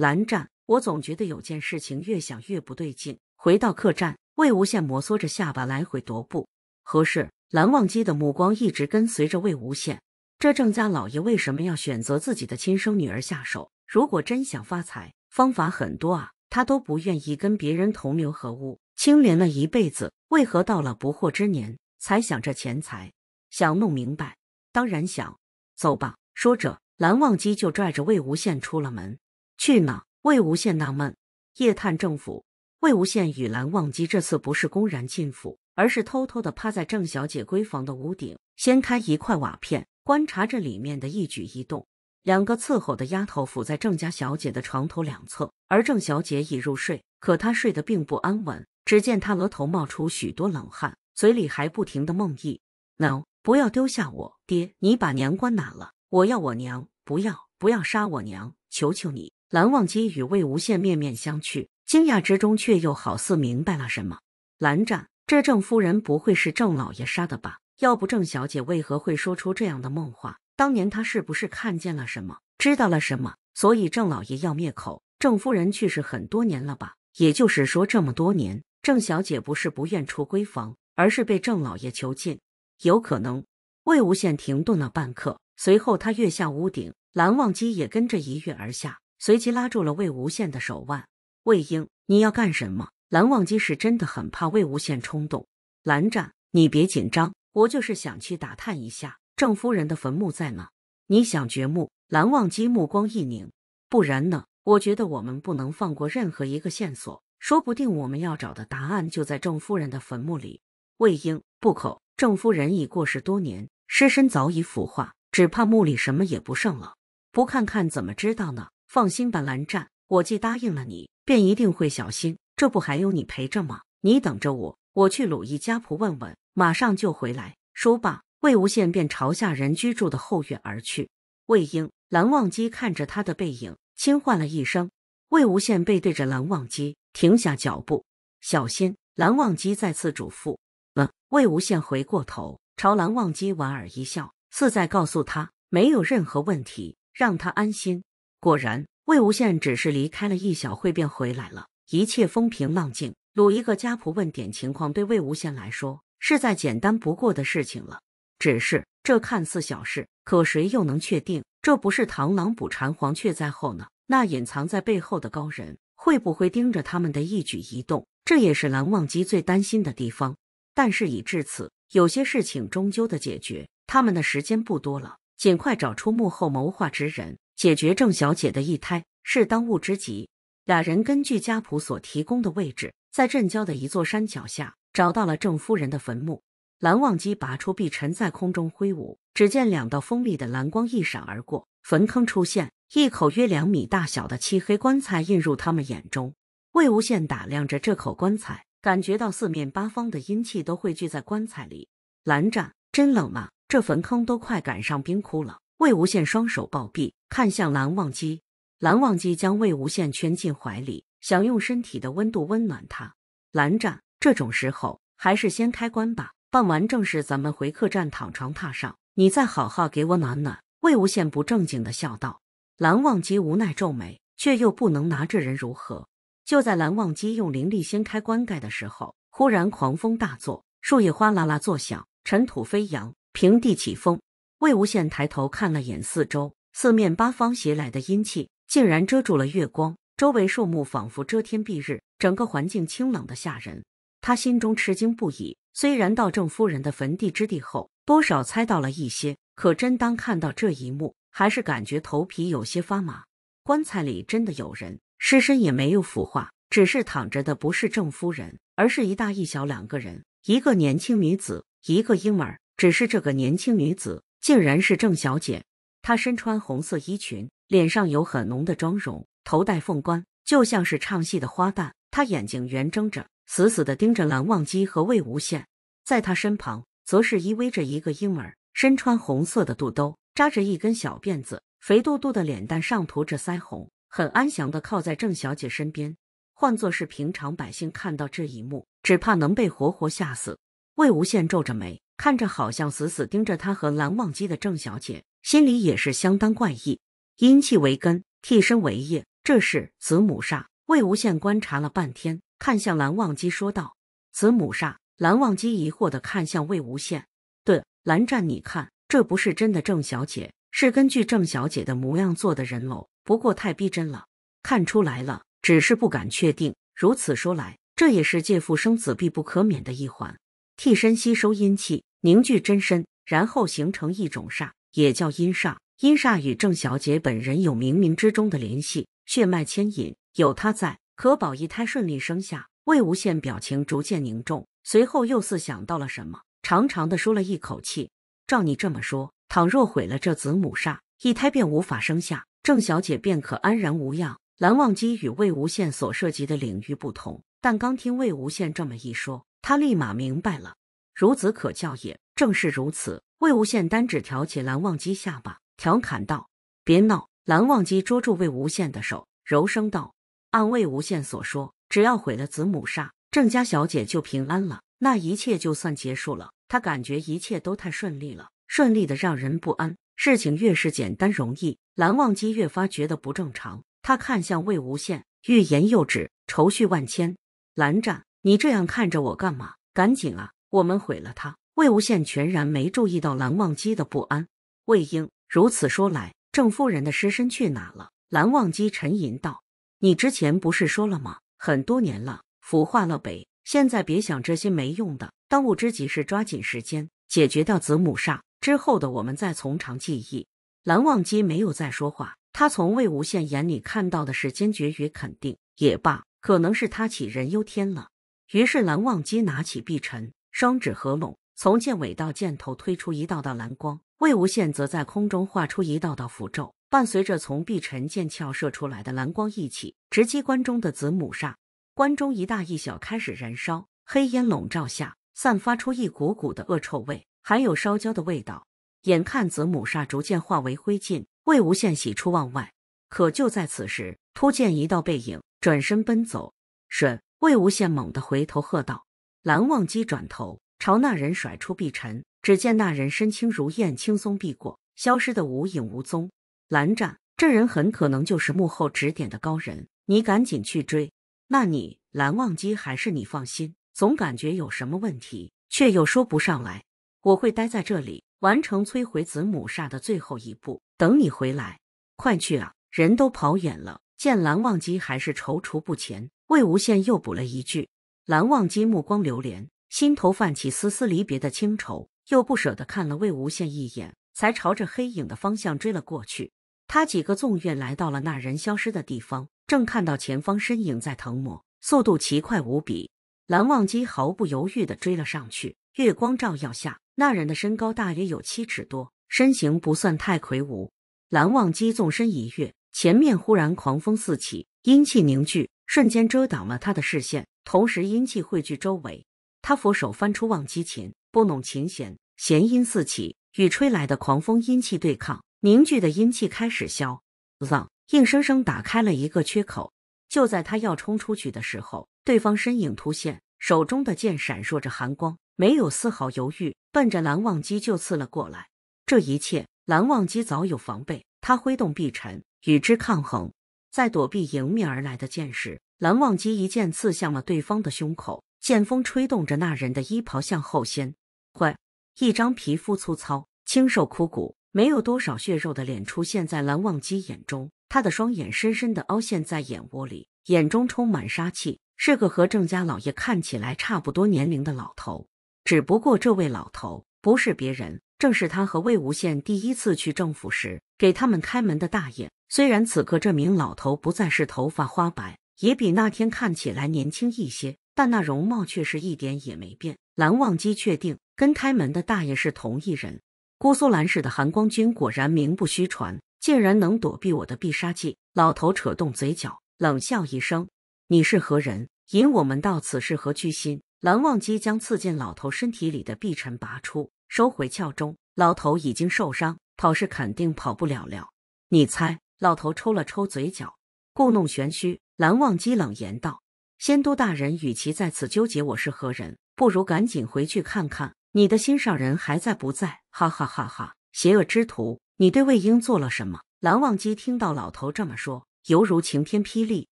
蓝湛，我总觉得有件事情越想越不对劲。回到客栈，魏无羡摩挲着下巴，来回踱步。何事？蓝忘机的目光一直跟随着魏无羡。这郑家老爷为什么要选择自己的亲生女儿下手？如果真想发财，方法很多啊。他都不愿意跟别人同流合污，清廉了一辈子，为何到了不惑之年才想着钱财？想弄明白，当然想。走吧。说着，蓝忘机就拽着魏无羡出了门。去哪？魏无羡纳闷。夜探政府，魏无羡与蓝忘机这次不是公然进府，而是偷偷的趴在郑小姐闺房的屋顶，掀开一块瓦片，观察着里面的一举一动。两个伺候的丫头伏在郑家小姐的床头两侧，而郑小姐已入睡，可她睡得并不安稳。只见她额头冒出许多冷汗，嘴里还不停的梦呓：“No，不要丢下我！爹，你把娘关哪了？我要我娘！不要，不要杀我娘！求求你！”蓝忘机与魏无羡面面相觑，惊讶之中却又好似明白了什么。蓝湛，这郑夫人不会是郑老爷杀的吧？要不郑小姐为何会说出这样的梦话？当年她是不是看见了什么，知道了什么？所以郑老爷要灭口。郑夫人去世很多年了吧？也就是说，这么多年，郑小姐不是不愿出闺房，而是被郑老爷囚禁。有可能。魏无羡停顿了半刻，随后他跃下屋顶，蓝忘机也跟着一跃而下。随即拉住了魏无羡的手腕。魏婴，你要干什么？蓝忘机是真的很怕魏无羡冲动。蓝湛，你别紧张，我就是想去打探一下郑夫人的坟墓在哪你想掘墓？蓝忘机目光一凝。不然呢？我觉得我们不能放过任何一个线索，说不定我们要找的答案就在郑夫人的坟墓里。魏婴，不可！郑夫人已过世多年，尸身早已腐化，只怕墓里什么也不剩了。不看看怎么知道呢？放心吧，蓝湛，我既答应了你，便一定会小心。这不还有你陪着吗？你等着我，我去鲁一家仆问问，马上就回来。说罢，魏无羡便朝下人居住的后院而去。魏婴、蓝忘机看着他的背影，轻唤了一声。魏无羡背对着蓝忘机，停下脚步，小心。蓝忘机再次嘱咐了魏无羡回过头，朝蓝忘机莞尔一笑，似在告诉他没有任何问题，让他安心。果然，魏无羡只是离开了一小会，便回来了。一切风平浪静，鲁一个家仆问点情况，对魏无羡来说是再简单不过的事情了。只是这看似小事，可谁又能确定这不是螳螂捕蝉，黄雀在后呢？那隐藏在背后的高人会不会盯着他们的一举一动？这也是蓝忘机最担心的地方。但事已至此，有些事情终究得解决。他们的时间不多了，尽快找出幕后谋划之人。解决郑小姐的一胎是当务之急。俩人根据家谱所提供的位置，在镇郊的一座山脚下找到了郑夫人的坟墓。蓝忘机拔出碧尘，在空中挥舞，只见两道锋利的蓝光一闪而过，坟坑出现一口约两米大小的漆黑棺材，映入他们眼中。魏无羡打量着这口棺材，感觉到四面八方的阴气都汇聚在棺材里。蓝湛，真冷吗？这坟坑都快赶上冰窟了。魏无羡双手抱臂，看向蓝忘机。蓝忘机将魏无羡圈进怀里，想用身体的温度温暖他。蓝湛，这种时候还是先开棺吧，办完正事咱们回客栈躺床榻上，你再好好给我暖暖。魏无羡不正经的笑道。蓝忘机无奈皱眉，却又不能拿这人如何。就在蓝忘机用灵力掀开棺盖的时候，忽然狂风大作，树叶哗啦啦作响，尘土飞扬，平地起风。魏无羡抬头看了眼四周，四面八方袭来的阴气竟然遮住了月光，周围树木仿佛遮天蔽日，整个环境清冷的吓人。他心中吃惊不已。虽然到郑夫人的坟地之地后，多少猜到了一些，可真当看到这一幕，还是感觉头皮有些发麻。棺材里真的有人，尸身也没有腐化，只是躺着的不是郑夫人，而是一大一小两个人，一个年轻女子，一个婴儿。只是这个年轻女子。竟然是郑小姐，她身穿红色衣裙，脸上有很浓的妆容，头戴凤冠，就像是唱戏的花旦。她眼睛圆睁着，死死地盯着蓝忘机和魏无羡。在她身旁，则是依偎着一个婴儿，身穿红色的肚兜，扎着一根小辫子，肥嘟嘟的脸蛋上涂着腮红，很安详的靠在郑小姐身边。换作是平常百姓看到这一幕，只怕能被活活吓死。魏无羡皱着眉，看着好像死死盯着他和蓝忘机的郑小姐，心里也是相当怪异。阴气为根，替身为叶，这是子母煞。魏无羡观察了半天，看向蓝忘机说道：“子母煞。”蓝忘机疑惑的看向魏无羡，对蓝湛，你看，这不是真的郑小姐，是根据郑小姐的模样做的人偶，不过太逼真了，看出来了，只是不敢确定。如此说来，这也是借父生子必不可免的一环。替身吸收阴气，凝聚真身，然后形成一种煞，也叫阴煞。阴煞与郑小姐本人有冥冥之中的联系，血脉牵引。有她在，可保一胎顺利生下。魏无羡表情逐渐凝重，随后又似想到了什么，长长的舒了一口气。照你这么说，倘若毁了这子母煞，一胎便无法生下，郑小姐便可安然无恙。蓝忘机与魏无羡所涉及的领域不同，但刚听魏无羡这么一说。他立马明白了，孺子可教也。正是如此。魏无羡单指挑起蓝忘机下巴，调侃道：“别闹。”蓝忘机捉住魏无羡的手，柔声道：“按魏无羡所说，只要毁了子母煞，郑家小姐就平安了，那一切就算结束了。”他感觉一切都太顺利了，顺利的让人不安。事情越是简单容易，蓝忘机越发觉得不正常。他看向魏无羡，欲言又止，愁绪万千。蓝湛。你这样看着我干嘛？赶紧啊！我们毁了他。魏无羡全然没注意到蓝忘机的不安。魏婴如此说来，郑夫人的尸身去哪了？蓝忘机沉吟道：“你之前不是说了吗？很多年了，腐化了北。现在别想这些没用的，当务之急是抓紧时间解决掉子母煞，之后的我们再从长计议。”蓝忘机没有再说话。他从魏无羡眼里看到的是坚决与肯定。也罢，可能是他杞人忧天了。于是蓝忘机拿起碧尘，双指合拢，从剑尾到剑头推出一道道蓝光。魏无羡则在空中画出一道道符咒，伴随着从碧尘剑鞘射出来的蓝光一起，直击关中的子母煞。关中一大一小开始燃烧，黑烟笼罩下，散发出一股股的恶臭味，还有烧焦的味道。眼看子母煞逐渐化为灰烬，魏无羡喜出望外。可就在此时，突见一道背影转身奔走，瞬。魏无羡猛地回头喝道：“蓝忘机，转头朝那人甩出碧尘。只见那人身轻如燕，轻松避过，消失得无影无踪。蓝湛，这人很可能就是幕后指点的高人，你赶紧去追。那你，蓝忘机，还是你放心？总感觉有什么问题，却又说不上来。我会待在这里，完成摧毁子母煞的最后一步，等你回来。快去啊！人都跑远了。”见蓝忘机还是踌躇不前，魏无羡又补了一句。蓝忘机目光流连，心头泛起丝丝离别的清愁，又不舍得看了魏无羡一眼，才朝着黑影的方向追了过去。他几个纵跃来到了那人消失的地方，正看到前方身影在腾挪，速度奇快无比。蓝忘机毫不犹豫地追了上去。月光照耀下，那人的身高大约有七尺多，身形不算太魁梧。蓝忘机纵身一跃。前面忽然狂风四起，阴气凝聚，瞬间遮挡了他的视线。同时，阴气汇聚周围，他佛手翻出忘机琴，拨弄琴弦，弦音四起，与吹来的狂风阴气对抗。凝聚的阴气开始消，浪，硬生生打开了一个缺口。就在他要冲出去的时候，对方身影突现，手中的剑闪烁着寒光，没有丝毫犹豫，奔着蓝忘机就刺了过来。这一切，蓝忘机早有防备，他挥动碧尘，与之抗衡，在躲避迎面而来的箭时，蓝忘机一剑刺向了对方的胸口，剑风吹动着那人的衣袍向后掀。坏，一张皮肤粗糙、清瘦枯骨、没有多少血肉的脸出现在蓝忘机眼中，他的双眼深深的凹陷在眼窝里，眼中充满杀气，是个和郑家老爷看起来差不多年龄的老头。只不过这位老头不是别人。正是他和魏无羡第一次去政府时，给他们开门的大爷。虽然此刻这名老头不再是头发花白，也比那天看起来年轻一些，但那容貌却是一点也没变。蓝忘机确定跟开门的大爷是同一人。姑苏蓝氏的寒光君果然名不虚传，竟然能躲避我的必杀技。老头扯动嘴角，冷笑一声：“你是何人？引我们到此是何居心？”蓝忘机将刺进老头身体里的碧尘拔出。收回鞘中，老头已经受伤，跑是肯定跑不了了。你猜？老头抽了抽嘴角，故弄玄虚。蓝忘机冷言道：“仙都大人，与其在此纠结我是何人，不如赶紧回去看看你的心上人还在不在。”哈哈哈哈！邪恶之徒，你对魏婴做了什么？蓝忘机听到老头这么说，犹如晴天霹雳。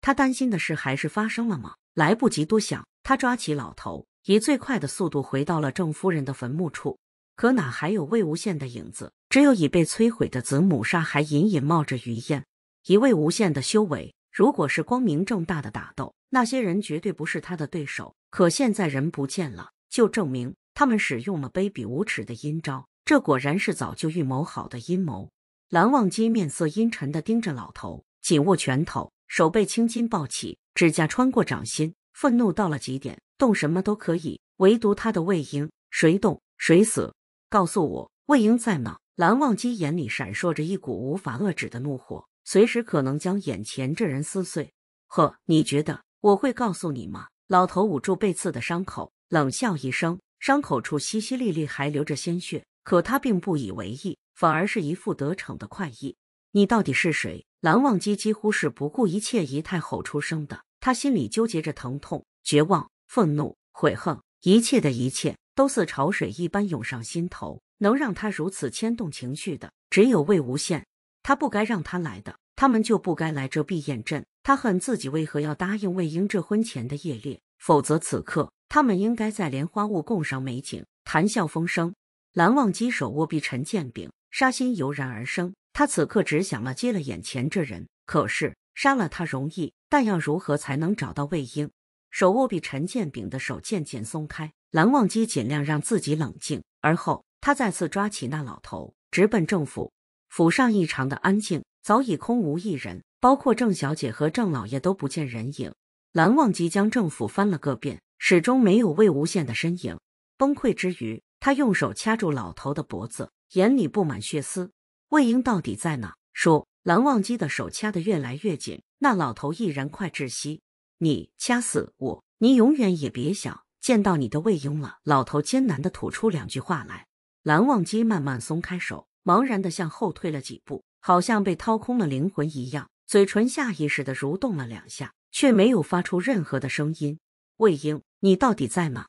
他担心的事还是发生了吗？来不及多想，他抓起老头，以最快的速度回到了郑夫人的坟墓处。可哪还有魏无羡的影子？只有已被摧毁的子母沙还隐隐冒着余烟。以魏无羡的修为，如果是光明正大的打斗，那些人绝对不是他的对手。可现在人不见了，就证明他们使用了卑鄙无耻的阴招。这果然是早就预谋好的阴谋。蓝忘机面色阴沉的盯着老头，紧握拳头，手背青筋暴起，指甲穿过掌心，愤怒到了极点，动什么都可以，唯独他的魏婴，谁动谁死。告诉我，魏婴在哪？蓝忘机眼里闪烁着一股无法遏制的怒火，随时可能将眼前这人撕碎。呵，你觉得我会告诉你吗？老头捂住被刺的伤口，冷笑一声，伤口处淅淅沥沥还流着鲜血，可他并不以为意，反而是一副得逞的快意。你到底是谁？蓝忘机几乎是不顾一切姨态吼出声的，他心里纠结着疼痛、绝望、愤怒、悔恨，一切的一切。都似潮水一般涌上心头。能让他如此牵动情绪的，只有魏无羡。他不该让他来的，他们就不该来这碧燕镇。他恨自己为何要答应魏婴这婚前的夜猎，否则此刻他们应该在莲花坞共赏美景，谈笑风生。蓝忘机手握碧尘剑柄，杀心油然而生。他此刻只想了结了眼前这人，可是杀了他容易，但要如何才能找到魏婴？手握笔，陈建柄的手渐渐松开，蓝忘机尽量让自己冷静。而后，他再次抓起那老头，直奔政府。府上异常的安静，早已空无一人，包括郑小姐和郑老爷都不见人影。蓝忘机将政府翻了个遍，始终没有魏无羡的身影。崩溃之余，他用手掐住老头的脖子，眼里布满血丝。魏婴到底在哪？说蓝忘机的手掐得越来越紧，那老头已然快窒息。你掐死我！你永远也别想见到你的魏婴了。老头艰难的吐出两句话来。蓝忘机慢慢松开手，茫然的向后退了几步，好像被掏空了灵魂一样，嘴唇下意识的蠕动了两下，却没有发出任何的声音。魏婴，你到底在吗？